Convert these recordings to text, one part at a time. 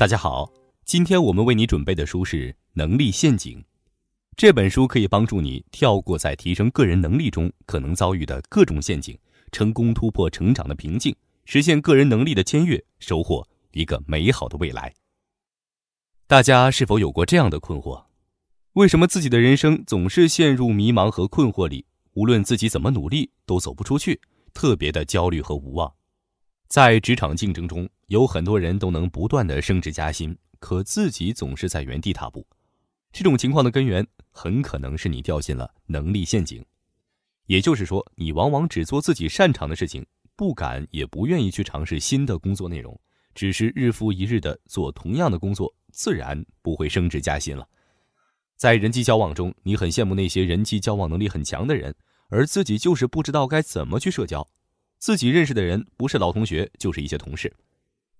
大家好，今天我们为你准备的书是《能力陷阱》。这本书可以帮助你跳过在提升个人能力中可能遭遇的各种陷阱，成功突破成长的瓶颈，实现个人能力的超越，收获一个美好的未来。大家是否有过这样的困惑？为什么自己的人生总是陷入迷茫和困惑里？无论自己怎么努力，都走不出去，特别的焦虑和无望。在职场竞争中，有很多人都能不断的升职加薪，可自己总是在原地踏步。这种情况的根源很可能是你掉进了能力陷阱，也就是说，你往往只做自己擅长的事情，不敢也不愿意去尝试新的工作内容，只是日复一日的做同样的工作，自然不会升职加薪了。在人际交往中，你很羡慕那些人际交往能力很强的人，而自己就是不知道该怎么去社交。自己认识的人不是老同学，就是一些同事。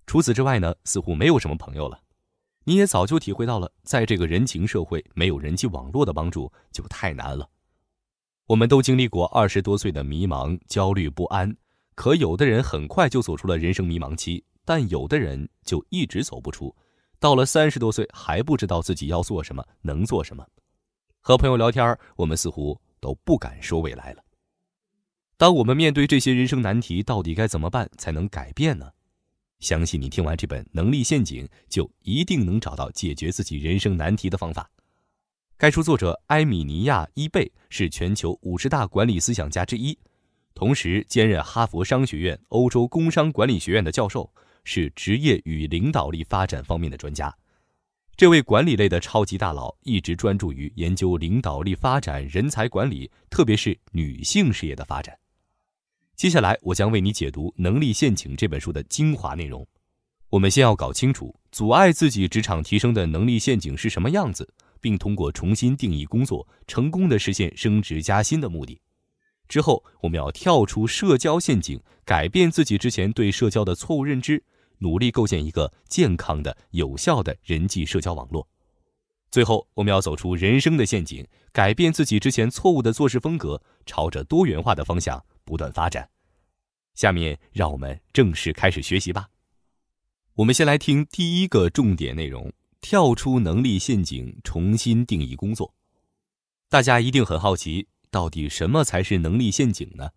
除此之外呢，似乎没有什么朋友了。你也早就体会到了，在这个人情社会，没有人际网络的帮助，就太难了。我们都经历过二十多岁的迷茫、焦虑、不安。可有的人很快就走出了人生迷茫期，但有的人就一直走不出。到了三十多岁，还不知道自己要做什么，能做什么。和朋友聊天，我们似乎都不敢说未来了。当我们面对这些人生难题，到底该怎么办才能改变呢？相信你听完这本《能力陷阱》，就一定能找到解决自己人生难题的方法。该书作者埃米尼亚伊贝是全球五十大管理思想家之一，同时兼任哈佛商学院、欧洲工商管理学院的教授，是职业与领导力发展方面的专家。这位管理类的超级大佬一直专注于研究领导力发展、人才管理，特别是女性事业的发展。接下来，我将为你解读《能力陷阱》这本书的精华内容。我们先要搞清楚阻碍自己职场提升的能力陷阱是什么样子，并通过重新定义工作，成功的实现升职加薪的目的。之后，我们要跳出社交陷阱，改变自己之前对社交的错误认知，努力构建一个健康的、有效的人际社交网络。最后，我们要走出人生的陷阱，改变自己之前错误的做事风格，朝着多元化的方向不断发展。下面让我们正式开始学习吧。我们先来听第一个重点内容：跳出能力陷阱，重新定义工作。大家一定很好奇，到底什么才是能力陷阱呢？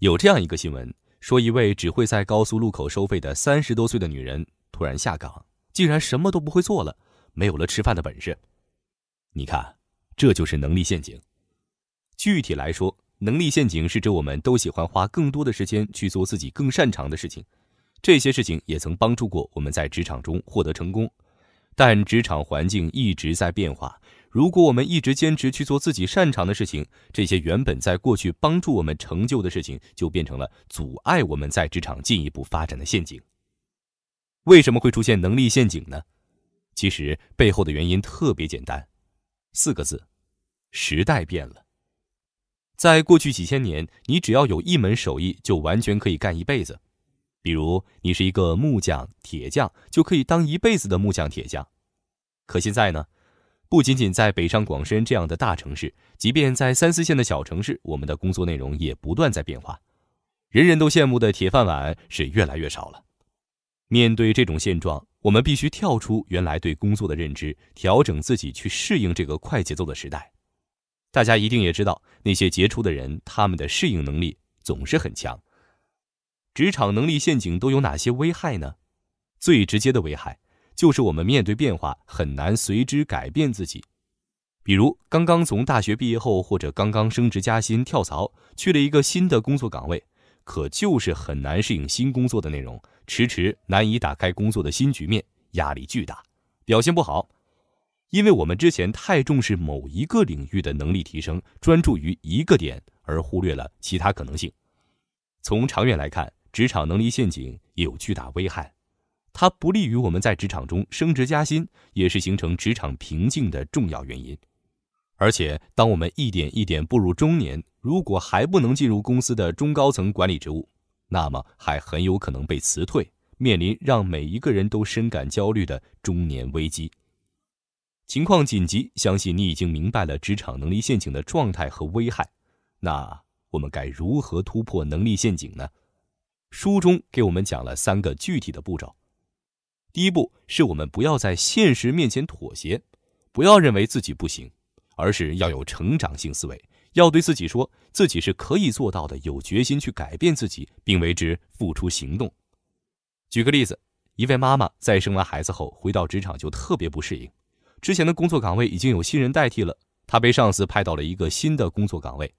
有这样一个新闻，说一位只会在高速路口收费的三十多岁的女人突然下岗，竟然什么都不会做了，没有了吃饭的本事。你看，这就是能力陷阱。具体来说，能力陷阱是指我们都喜欢花更多的时间去做自己更擅长的事情，这些事情也曾帮助过我们在职场中获得成功。但职场环境一直在变化，如果我们一直坚持去做自己擅长的事情，这些原本在过去帮助我们成就的事情，就变成了阻碍我们在职场进一步发展的陷阱。为什么会出现能力陷阱呢？其实背后的原因特别简单，四个字：时代变了。在过去几千年，你只要有一门手艺，就完全可以干一辈子。比如，你是一个木匠、铁匠，就可以当一辈子的木匠、铁匠。可现在呢，不仅仅在北上广深这样的大城市，即便在三四线的小城市，我们的工作内容也不断在变化。人人都羡慕的铁饭碗是越来越少了。面对这种现状，我们必须跳出原来对工作的认知，调整自己，去适应这个快节奏的时代。大家一定也知道，那些杰出的人，他们的适应能力总是很强。职场能力陷阱都有哪些危害呢？最直接的危害就是我们面对变化很难随之改变自己。比如，刚刚从大学毕业后，或者刚刚升职加薪跳槽去了一个新的工作岗位，可就是很难适应新工作的内容，迟迟难以打开工作的新局面，压力巨大，表现不好。因为我们之前太重视某一个领域的能力提升，专注于一个点，而忽略了其他可能性。从长远来看，职场能力陷阱也有巨大危害，它不利于我们在职场中升职加薪，也是形成职场瓶颈的重要原因。而且，当我们一点一点步入中年，如果还不能进入公司的中高层管理职务，那么还很有可能被辞退，面临让每一个人都深感焦虑的中年危机。情况紧急，相信你已经明白了职场能力陷阱的状态和危害。那我们该如何突破能力陷阱呢？书中给我们讲了三个具体的步骤。第一步是我们不要在现实面前妥协，不要认为自己不行，而是要有成长性思维，要对自己说自己是可以做到的，有决心去改变自己，并为之付出行动。举个例子，一位妈妈在生完孩子后回到职场就特别不适应。之前的工作岗位已经有新人代替了，他被上司派到了一个新的工作岗位。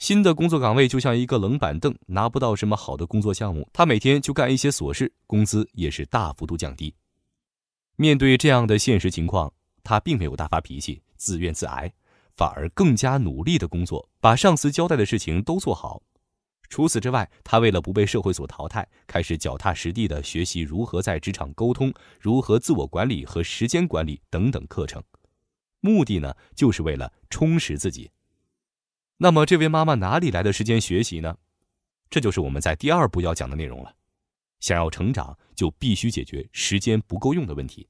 新的工作岗位就像一个冷板凳，拿不到什么好的工作项目。他每天就干一些琐事，工资也是大幅度降低。面对这样的现实情况，他并没有大发脾气、自怨自艾，反而更加努力的工作，把上司交代的事情都做好。除此之外，他为了不被社会所淘汰，开始脚踏实地的学习如何在职场沟通、如何自我管理和时间管理等等课程。目的呢，就是为了充实自己。那么，这位妈妈哪里来的时间学习呢？这就是我们在第二步要讲的内容了。想要成长，就必须解决时间不够用的问题。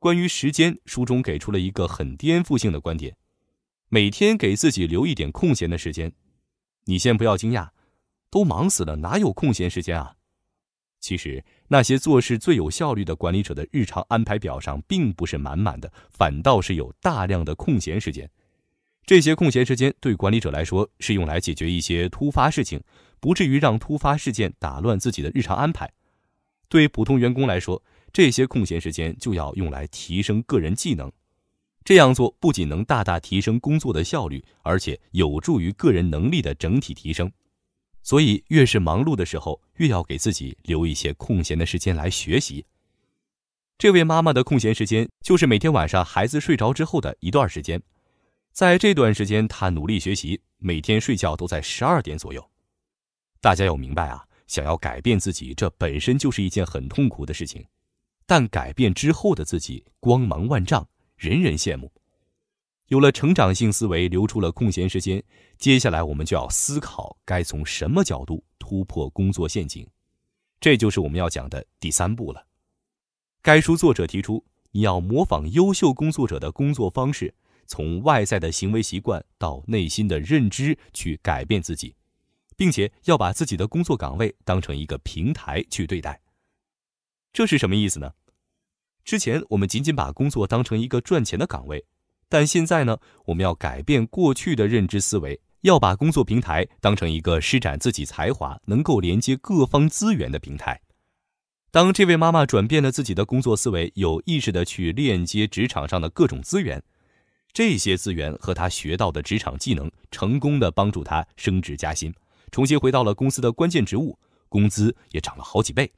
关于时间，书中给出了一个很颠覆性的观点：每天给自己留一点空闲的时间。你先不要惊讶，都忙死了，哪有空闲时间啊？其实，那些做事最有效率的管理者的日常安排表上并不是满满的，反倒是有大量的空闲时间。这些空闲时间对管理者来说是用来解决一些突发事情，不至于让突发事件打乱自己的日常安排。对普通员工来说，这些空闲时间就要用来提升个人技能。这样做不仅能大大提升工作的效率，而且有助于个人能力的整体提升。所以，越是忙碌的时候，越要给自己留一些空闲的时间来学习。这位妈妈的空闲时间就是每天晚上孩子睡着之后的一段时间，在这段时间，她努力学习，每天睡觉都在十二点左右。大家要明白啊，想要改变自己，这本身就是一件很痛苦的事情，但改变之后的自己光芒万丈。人人羡慕，有了成长性思维，留出了空闲时间，接下来我们就要思考该从什么角度突破工作陷阱，这就是我们要讲的第三步了。该书作者提出，你要模仿优秀工作者的工作方式，从外在的行为习惯到内心的认知去改变自己，并且要把自己的工作岗位当成一个平台去对待，这是什么意思呢？之前我们仅仅把工作当成一个赚钱的岗位，但现在呢，我们要改变过去的认知思维，要把工作平台当成一个施展自己才华、能够连接各方资源的平台。当这位妈妈转变了自己的工作思维，有意识的去链接职场上的各种资源，这些资源和她学到的职场技能，成功的帮助她升职加薪，重新回到了公司的关键职务，工资也涨了好几倍。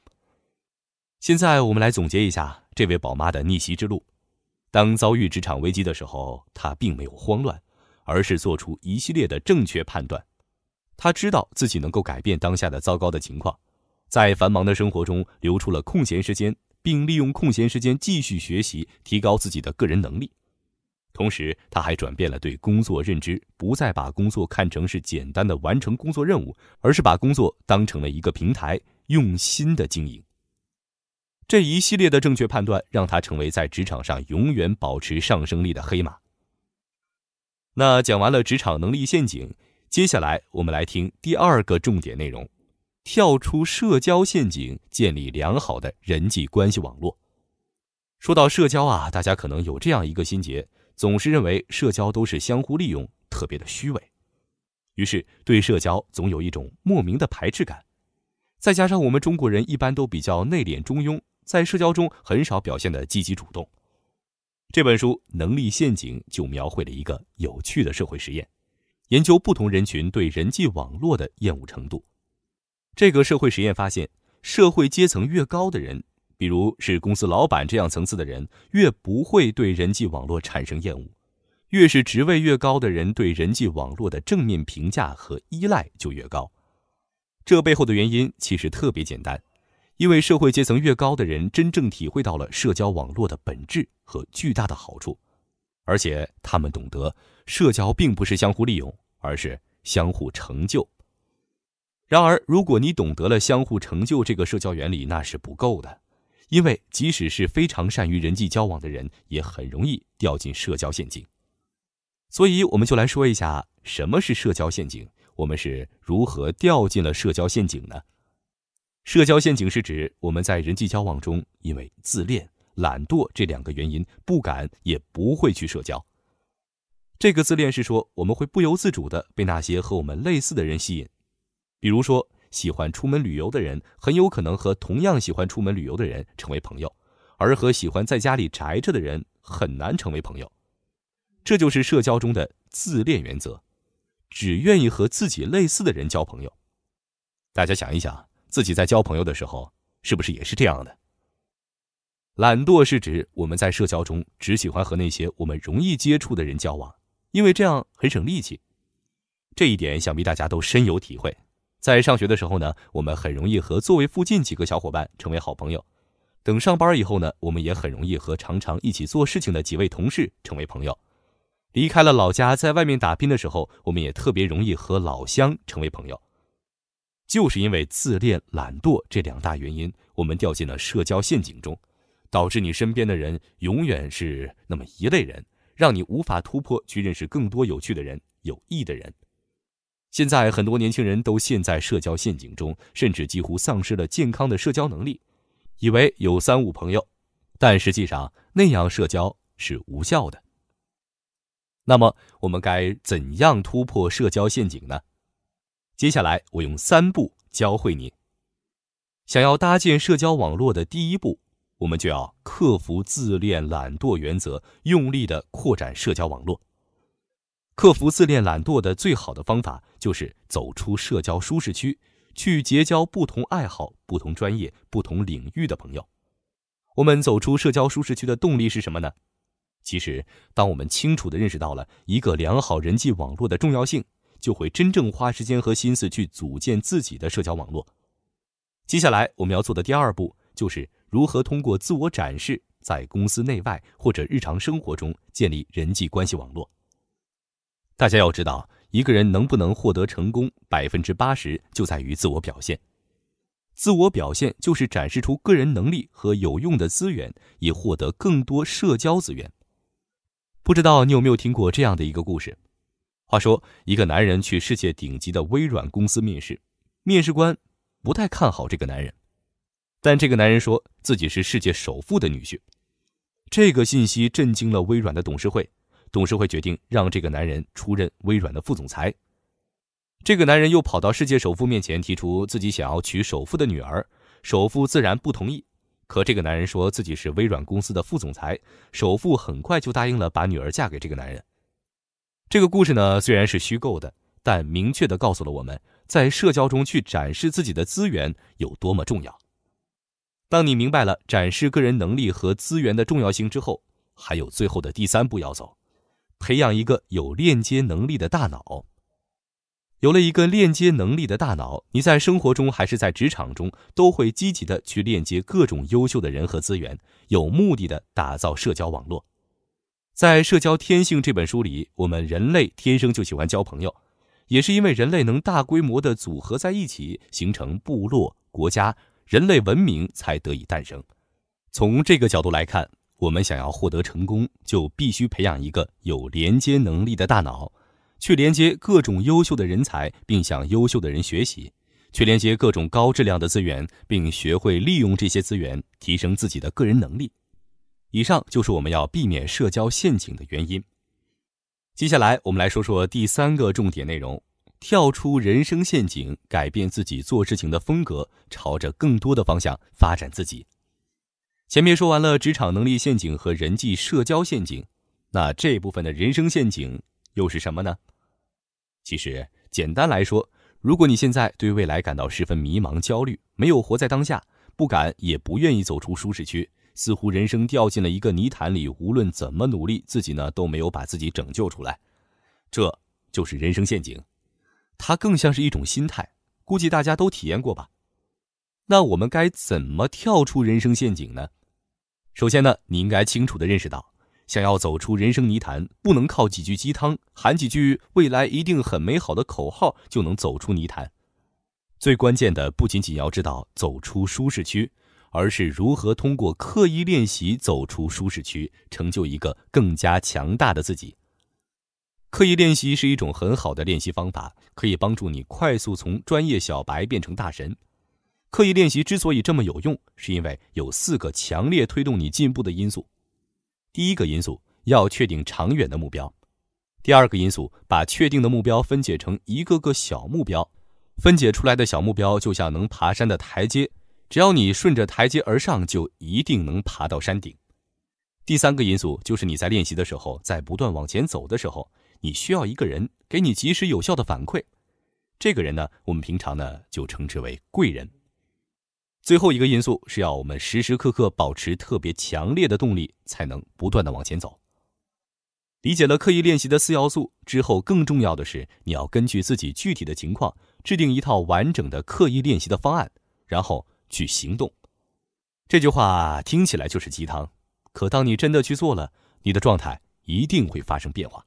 现在我们来总结一下这位宝妈的逆袭之路。当遭遇职场危机的时候，她并没有慌乱，而是做出一系列的正确判断。她知道自己能够改变当下的糟糕的情况，在繁忙的生活中留出了空闲时间，并利用空闲时间继续学习，提高自己的个人能力。同时，她还转变了对工作认知，不再把工作看成是简单的完成工作任务，而是把工作当成了一个平台，用心的经营。这一系列的正确判断，让他成为在职场上永远保持上升力的黑马。那讲完了职场能力陷阱，接下来我们来听第二个重点内容：跳出社交陷阱，建立良好的人际关系网络。说到社交啊，大家可能有这样一个心结，总是认为社交都是相互利用，特别的虚伪，于是对社交总有一种莫名的排斥感。再加上我们中国人一般都比较内敛中庸。在社交中很少表现的积极主动。这本书《能力陷阱》就描绘了一个有趣的社会实验，研究不同人群对人际网络的厌恶程度。这个社会实验发现，社会阶层越高的人，比如是公司老板这样层次的人，越不会对人际网络产生厌恶；越是职位越高的人，对人际网络的正面评价和依赖就越高。这背后的原因其实特别简单。因为社会阶层越高的人，真正体会到了社交网络的本质和巨大的好处，而且他们懂得社交并不是相互利用，而是相互成就。然而，如果你懂得了相互成就这个社交原理，那是不够的，因为即使是非常善于人际交往的人，也很容易掉进社交陷阱。所以，我们就来说一下什么是社交陷阱，我们是如何掉进了社交陷阱呢？社交陷阱是指我们在人际交往中，因为自恋、懒惰这两个原因，不敢也不会去社交。这个自恋是说，我们会不由自主的被那些和我们类似的人吸引，比如说，喜欢出门旅游的人，很有可能和同样喜欢出门旅游的人成为朋友，而和喜欢在家里宅着的人很难成为朋友。这就是社交中的自恋原则，只愿意和自己类似的人交朋友。大家想一想。自己在交朋友的时候，是不是也是这样的？懒惰是指我们在社交中只喜欢和那些我们容易接触的人交往，因为这样很省力气。这一点想必大家都深有体会。在上学的时候呢，我们很容易和座位附近几个小伙伴成为好朋友；等上班以后呢，我们也很容易和常常一起做事情的几位同事成为朋友；离开了老家，在外面打拼的时候，我们也特别容易和老乡成为朋友。就是因为自恋、懒惰这两大原因，我们掉进了社交陷阱中，导致你身边的人永远是那么一类人，让你无法突破去认识更多有趣的人、有益的人。现在很多年轻人都陷在社交陷阱中，甚至几乎丧失了健康的社交能力，以为有三五朋友，但实际上那样社交是无效的。那么，我们该怎样突破社交陷阱呢？接下来，我用三步教会你。想要搭建社交网络的第一步，我们就要克服自恋懒惰原则，用力的扩展社交网络。克服自恋懒惰的最好的方法就是走出社交舒适区，去结交不同爱好、不同专业、不同领域的朋友。我们走出社交舒适区的动力是什么呢？其实，当我们清楚地认识到了一个良好人际网络的重要性。就会真正花时间和心思去组建自己的社交网络。接下来我们要做的第二步就是如何通过自我展示，在公司内外或者日常生活中建立人际关系网络。大家要知道，一个人能不能获得成功，百分之八十就在于自我表现。自我表现就是展示出个人能力和有用的资源，以获得更多社交资源。不知道你有没有听过这样的一个故事？话说，一个男人去世界顶级的微软公司面试，面试官不太看好这个男人，但这个男人说自己是世界首富的女婿，这个信息震惊了微软的董事会，董事会决定让这个男人出任微软的副总裁。这个男人又跑到世界首富面前提出自己想要娶首富的女儿，首富自然不同意，可这个男人说自己是微软公司的副总裁，首富很快就答应了，把女儿嫁给这个男人。这个故事呢虽然是虚构的，但明确地告诉了我们在社交中去展示自己的资源有多么重要。当你明白了展示个人能力和资源的重要性之后，还有最后的第三步要走：培养一个有链接能力的大脑。有了一个链接能力的大脑，你在生活中还是在职场中，都会积极地去链接各种优秀的人和资源，有目的地打造社交网络。在《社交天性》这本书里，我们人类天生就喜欢交朋友，也是因为人类能大规模的组合在一起，形成部落、国家，人类文明才得以诞生。从这个角度来看，我们想要获得成功，就必须培养一个有连接能力的大脑，去连接各种优秀的人才，并向优秀的人学习；去连接各种高质量的资源，并学会利用这些资源，提升自己的个人能力。以上就是我们要避免社交陷阱的原因。接下来，我们来说说第三个重点内容：跳出人生陷阱，改变自己做事情的风格，朝着更多的方向发展自己。前面说完了职场能力陷阱和人际社交陷阱，那这部分的人生陷阱又是什么呢？其实，简单来说，如果你现在对未来感到十分迷茫、焦虑，没有活在当下，不敢也不愿意走出舒适区。似乎人生掉进了一个泥潭里，无论怎么努力，自己呢都没有把自己拯救出来。这就是人生陷阱，它更像是一种心态。估计大家都体验过吧。那我们该怎么跳出人生陷阱呢？首先呢，你应该清楚地认识到，想要走出人生泥潭，不能靠几句鸡汤，喊几句未来一定很美好的口号就能走出泥潭。最关键的，不仅仅要知道走出舒适区。而是如何通过刻意练习走出舒适区，成就一个更加强大的自己。刻意练习是一种很好的练习方法，可以帮助你快速从专业小白变成大神。刻意练习之所以这么有用，是因为有四个强烈推动你进步的因素。第一个因素要确定长远的目标；第二个因素把确定的目标分解成一个个小目标，分解出来的小目标就像能爬山的台阶。只要你顺着台阶而上，就一定能爬到山顶。第三个因素就是你在练习的时候，在不断往前走的时候，你需要一个人给你及时有效的反馈。这个人呢，我们平常呢就称之为贵人。最后一个因素是要我们时时刻刻保持特别强烈的动力，才能不断的往前走。理解了刻意练习的四要素之后，更重要的是你要根据自己具体的情况，制定一套完整的刻意练习的方案，然后。去行动，这句话听起来就是鸡汤，可当你真的去做了，你的状态一定会发生变化。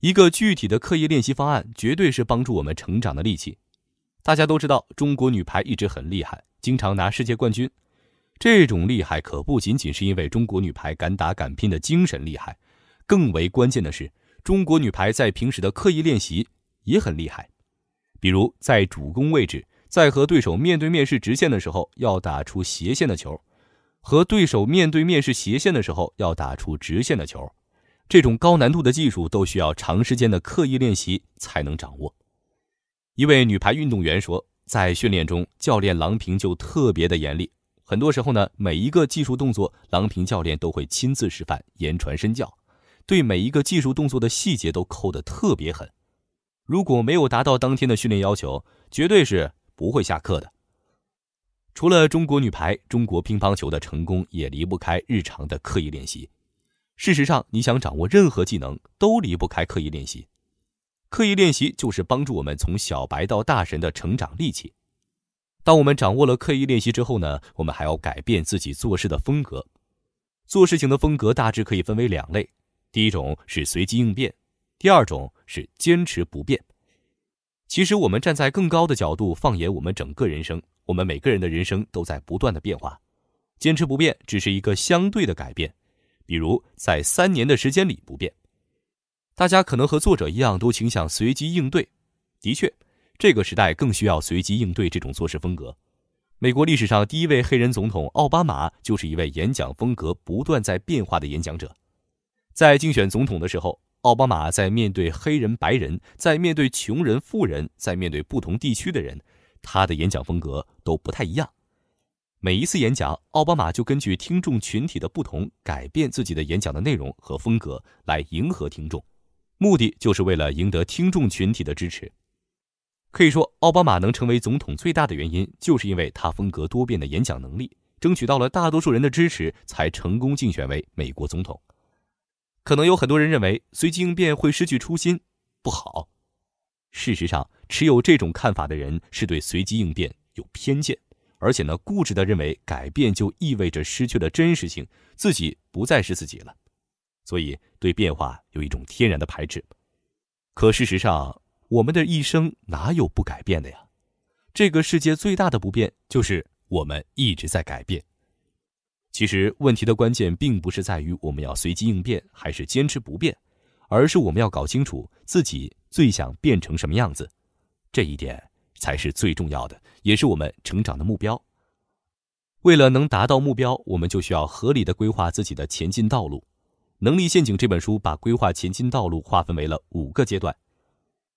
一个具体的刻意练习方案，绝对是帮助我们成长的利器。大家都知道，中国女排一直很厉害，经常拿世界冠军。这种厉害可不仅仅是因为中国女排敢打敢拼的精神厉害，更为关键的是，中国女排在平时的刻意练习也很厉害。比如在主攻位置。在和对手面对面是直线的时候，要打出斜线的球；和对手面对面是斜线的时候，要打出直线的球。这种高难度的技术都需要长时间的刻意练习才能掌握。一位女排运动员说：“在训练中，教练郎平就特别的严厉。很多时候呢，每一个技术动作，郎平教练都会亲自示范，言传身教，对每一个技术动作的细节都抠得特别狠。如果没有达到当天的训练要求，绝对是。”不会下课的。除了中国女排，中国乒乓球的成功也离不开日常的刻意练习。事实上，你想掌握任何技能，都离不开刻意练习。刻意练习就是帮助我们从小白到大神的成长利器。当我们掌握了刻意练习之后呢，我们还要改变自己做事的风格。做事情的风格大致可以分为两类：第一种是随机应变，第二种是坚持不变。其实，我们站在更高的角度，放眼我们整个人生，我们每个人的人生都在不断的变化。坚持不变，只是一个相对的改变。比如，在三年的时间里不变，大家可能和作者一样，都倾向随机应对。的确，这个时代更需要随机应对这种做事风格。美国历史上第一位黑人总统奥巴马，就是一位演讲风格不断在变化的演讲者。在竞选总统的时候。奥巴马在面对黑人、白人，在面对穷人、富人，在面对不同地区的人，他的演讲风格都不太一样。每一次演讲，奥巴马就根据听众群体的不同，改变自己的演讲的内容和风格，来迎合听众，目的就是为了赢得听众群体的支持。可以说，奥巴马能成为总统最大的原因，就是因为他风格多变的演讲能力，争取到了大多数人的支持，才成功竞选为美国总统。可能有很多人认为随机应变会失去初心，不好。事实上，持有这种看法的人是对随机应变有偏见，而且呢固执的认为改变就意味着失去了真实性，自己不再是自己了，所以对变化有一种天然的排斥。可事实上，我们的一生哪有不改变的呀？这个世界最大的不变就是我们一直在改变。其实问题的关键并不是在于我们要随机应变还是坚持不变，而是我们要搞清楚自己最想变成什么样子，这一点才是最重要的，也是我们成长的目标。为了能达到目标，我们就需要合理的规划自己的前进道路。《能力陷阱》这本书把规划前进道路划分为了五个阶段。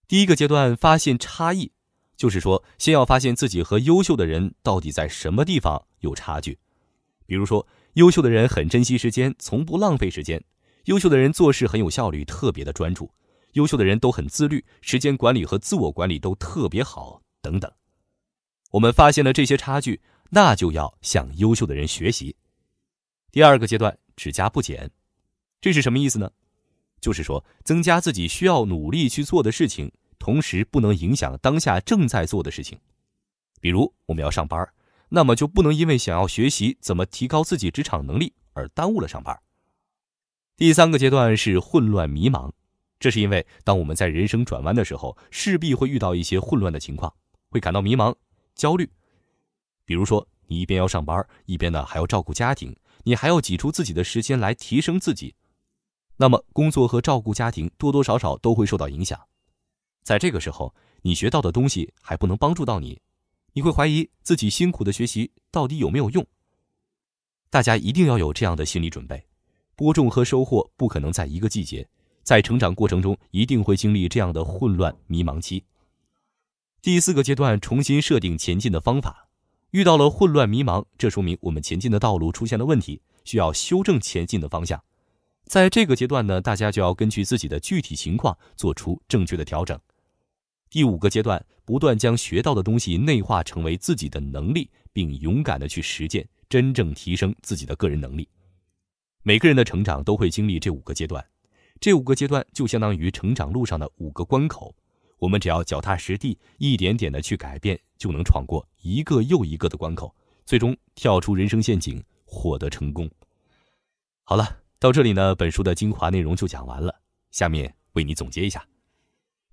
第一个阶段发现差异，就是说先要发现自己和优秀的人到底在什么地方有差距。比如说，优秀的人很珍惜时间，从不浪费时间；优秀的人做事很有效率，特别的专注；优秀的人都很自律，时间管理和自我管理都特别好，等等。我们发现了这些差距，那就要向优秀的人学习。第二个阶段只加不减，这是什么意思呢？就是说，增加自己需要努力去做的事情，同时不能影响当下正在做的事情。比如，我们要上班那么就不能因为想要学习怎么提高自己职场能力而耽误了上班。第三个阶段是混乱迷茫，这是因为当我们在人生转弯的时候，势必会遇到一些混乱的情况，会感到迷茫、焦虑。比如说，你一边要上班，一边呢还要照顾家庭，你还要挤出自己的时间来提升自己，那么工作和照顾家庭多多少少都会受到影响。在这个时候，你学到的东西还不能帮助到你。你会怀疑自己辛苦的学习到底有没有用？大家一定要有这样的心理准备，播种和收获不可能在一个季节，在成长过程中一定会经历这样的混乱迷茫期。第四个阶段，重新设定前进的方法。遇到了混乱迷茫，这说明我们前进的道路出现了问题，需要修正前进的方向。在这个阶段呢，大家就要根据自己的具体情况做出正确的调整。第五个阶段，不断将学到的东西内化成为自己的能力，并勇敢的去实践，真正提升自己的个人能力。每个人的成长都会经历这五个阶段，这五个阶段就相当于成长路上的五个关口。我们只要脚踏实地，一点点的去改变，就能闯过一个又一个的关口，最终跳出人生陷阱，获得成功。好了，到这里呢，本书的精华内容就讲完了。下面为你总结一下。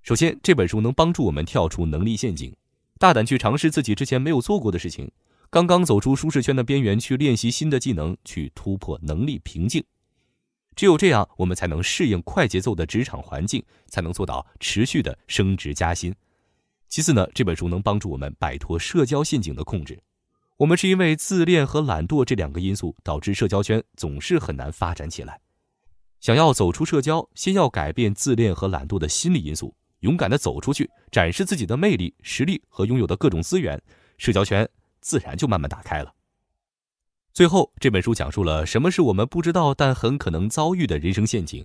首先，这本书能帮助我们跳出能力陷阱，大胆去尝试自己之前没有做过的事情，刚刚走出舒适圈的边缘去练习新的技能，去突破能力瓶颈。只有这样，我们才能适应快节奏的职场环境，才能做到持续的升职加薪。其次呢，这本书能帮助我们摆脱社交陷阱的控制。我们是因为自恋和懒惰这两个因素导致社交圈总是很难发展起来。想要走出社交，先要改变自恋和懒惰的心理因素。勇敢地走出去，展示自己的魅力、实力和拥有的各种资源，社交圈自然就慢慢打开了。最后这本书讲述了什么是我们不知道但很可能遭遇的人生陷阱。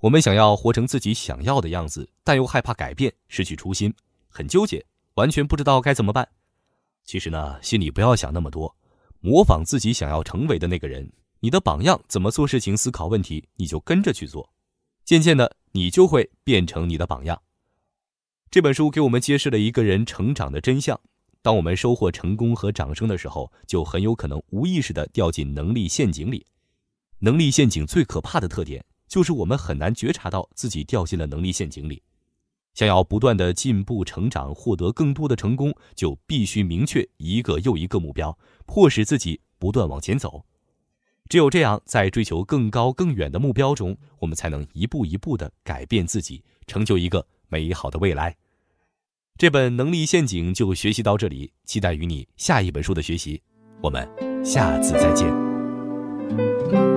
我们想要活成自己想要的样子，但又害怕改变、失去初心，很纠结，完全不知道该怎么办。其实呢，心里不要想那么多，模仿自己想要成为的那个人，你的榜样怎么做事情、思考问题，你就跟着去做，渐渐的你就会变成你的榜样。这本书给我们揭示了一个人成长的真相。当我们收获成功和掌声的时候，就很有可能无意识的掉进能力陷阱里。能力陷阱最可怕的特点就是我们很难觉察到自己掉进了能力陷阱里。想要不断的进步成长，获得更多的成功，就必须明确一个又一个目标，迫使自己不断往前走。只有这样，在追求更高更远的目标中，我们才能一步一步的改变自己，成就一个。美好的未来，这本能力陷阱就学习到这里，期待与你下一本书的学习，我们下次再见。